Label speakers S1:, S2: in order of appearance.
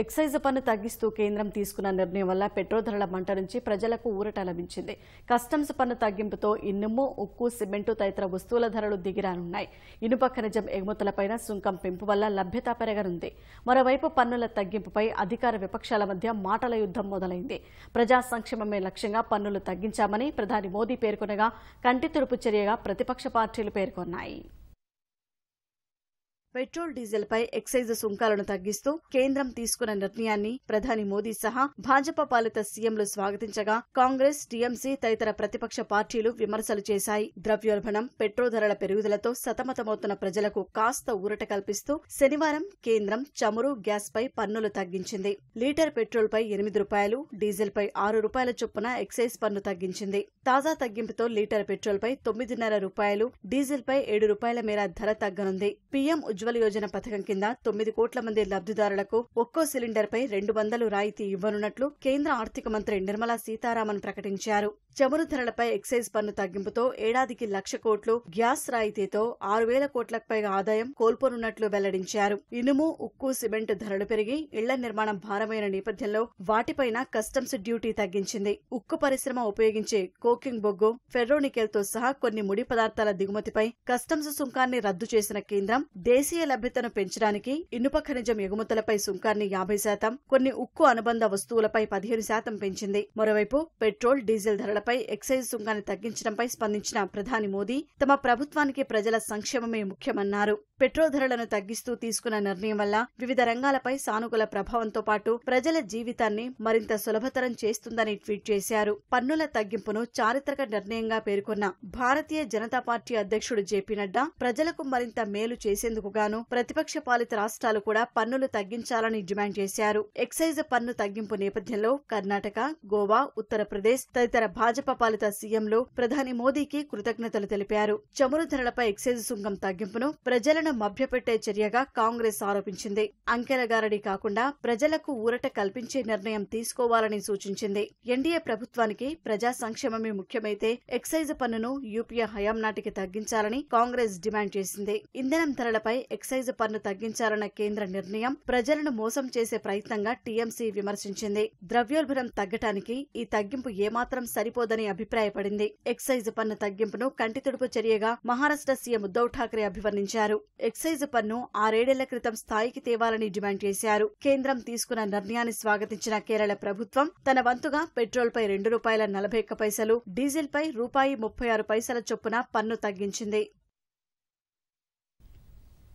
S1: excise పన్ను తగ్గిస్తూ కేంద్రం తీసుకున్న నిర్ణయం వల్ల పెట్రోల్ ధరల మంట నుంచి ప్రజలకు ఊరట లభించింది కస్టమ్స్ పన్ను తగ్గింపుతో ఇనుము ఉక్కు సిమెంటు తదితర వస్తువుల ధరలు దిగిరానున్నాయి ఇనుప ఖనిజం ఎగుమతులపైన సుంకం పెంపు వల్ల లభ్యత పెరగనుంది మరోవైపు పన్నుల తగ్గింపుపై అధికార విపక్షాల మధ్య మాటల యుద్ధం మొదలైంది ప్రజా సంక్షేమమే లక్ష్యంగా పన్నులు తగ్గించామని ప్రధాని మోదీ పేర్కొనగా కంటి తుడుపు చర్యగా ప్రతిపక్ష పార్టీలు పేర్కొన్నాయి పెట్రోల్ డీజిల్ పై ఎక్సైజ్ సుంకాలను తగ్గిస్తూ కేంద్రం తీసుకున్న నిర్ణయాన్ని ప్రధాని మోదీ సహా భాజపా పాలిత సీఎంలు స్వాగతించగా కాంగ్రెస్ టీఎంసీ తదితర ప్రతిపక్ష పార్టీలు విమర్శలు చేశాయి ద్రవ్యోల్బణం పెట్రోల్ ధరల పెరుగుదలతో సతమతమవుతున్న ప్రజలకు కాస్త ఊరట కల్పిస్తూ శనివారం కేంద్రం చమురు గ్యాస్ పై పన్నులు తగ్గించింది లీటర్ పెట్రోల్ పై ఎనిమిది రూపాయలు డీజిల్ పై ఆరు రూపాయల చొప్పున ఎక్సైజ్ పన్ను తగ్గించింది తాజా తగ్గింపుతో లీటర్ పెట్రోల్ పై తొమ్మిదిన్నర రూపాయలు డీజిల్పై ఏడు రూపాయల మేర ధర తగ్గనుంది పీఎం ఉజ్వల యోజన పథకం కింద తొమ్మిది కోట్ల మంది లబ్ధిదారులకు ఒక్కో సిలిండర్పై రెండు వందలు రాయితీ ఇవ్వనున్నట్లు కేంద్ర ఆర్థిక మంత్రి నిర్మలా సీతారామన్ ప్రకటించారు చమురు ధరలపై ఎక్సైజ్ పన్ను తగ్గింపుతో ఏడాదికి లక్ష కోట్లు గ్యాస్ రాయితీతో ఆరు వేల కోట్లకు పైగా ఆదాయం కోల్పోనున్నట్లు వెల్లడించారు ఇనుము ఉక్కు సిమెంట్ ధరలు పెరిగి ఇళ్ల నిర్మాణం భారమైన నేపథ్యంలో వాటిపైన కస్టమ్స్ డ్యూటీ తగ్గించింది ఉక్కు పరిశ్రమ ఉపయోగించే కోకింగ్ బొగ్గు ఫెర్రోనికెల్ తో సహా కొన్ని ముడి పదార్థాల దిగుమతిపై కస్టమ్స్ సుంకాన్ని రద్దు చేసిన కేంద్రం దేశీయ లభ్యతను పెంచడానికి ఇనుప ఖనిజం ఎగుమతులపై సుంకాన్ని యాభై శాతం కొన్ని ఉక్కు అనుబంధ వస్తువులపై పదిహేను శాతం పెంచింది మరోవైపు పెట్రోల్ డీజిల్ ధరల దుకాణాలపై ఎక్సైజ్ సుంకాన్ని తగ్గించడంపై స్పందించిన ప్రధాని మోదీ తమ ప్రభుత్వానికి ప్రజల సంక్షేమమే ముఖ్యమన్నారు పెట్రోల్ ధరలను తగ్గిస్తూ తీసుకున్న నిర్ణయం వల్ల వివిధ రంగాలపై సానుకూల ప్రభావంతో పాటు ప్రజల జీవితాన్ని మరింత సులభతరం చేస్తుందని ట్వీట్ చేశారు పన్నుల తగ్గింపును చారిత్రక నిర్ణయంగా పేర్కొన్న భారతీయ జనతా పార్టీ అధ్యక్షుడు జేపీ నడ్డా ప్రజలకు మరింత మేలు చేసేందుకు గాను ప్రతిపక్ష పాలిత రాష్ట్రాలు కూడా పన్నులు తగ్గించాలని డిమాండ్ చేశారు ఎక్సైజ్ పన్ను తగ్గింపు నేపథ్యంలో కర్ణాటక గోవా ఉత్తరప్రదేశ్ తదితర భాజపా పాలిత సీఎంలు ప్రధాని మోదీకి కృతజ్ఞతలు తెలిపారు చమురు ధరలపై ఎక్సైజ్ సుంకం తగ్గింపును ప్రజలను ప్రజలను మభ్యపెట్టే చర్యగా కాంగ్రెస్ ఆరోపించింది అంకెలగారడి కాకుండా ప్రజలకు ఊరట కల్పించే నిర్ణయం తీసుకోవాలని సూచించింది ఎన్డీఏ ప్రభుత్వానికి ప్రజా సంక్షేమమే ముఖ్యమైతే ఎక్సైజ్ పన్నును యూపీఏ హయాం నాటికి తగ్గించాలని కాంగ్రెస్ డిమాండ్ చేసింది ఇంధనం ధరలపై ఎక్సైజ్ పన్ను తగ్గించాలన్న కేంద్ర నిర్ణయం ప్రజలను మోసం చేసే ప్రయత్నంగా టీఎంసీ విమర్శించింది ద్రవ్యోల్బణం తగ్గటానికి ఈ తగ్గింపు ఏమాత్రం సరిపోదని అభిప్రాయపడింది ఎక్సైజ్ పన్ను తగ్గింపును కంటితుడుపు చర్యగా మహారాష్ట్ర సీఎం ఉద్దవ్ ఠాక్రే అభివర్ణించారు ఎక్సైజ్ పన్ను ఆరేడేళ్ల క్రితం స్థాయికి తేవాలని డిమాండ్ చేశారు కేంద్రం తీసుకున్న నిర్ణయాన్ని స్వాగతించిన కేరళ ప్రభుత్వం తన వంతుగా పెట్రోల్ పై రెండు రూపాయల నలభై ఒక్క పైసలు డీజిల్ పై రూపాయి ముప్పై ఆరు పైసల చొప్పున పన్ను తగ్గించింది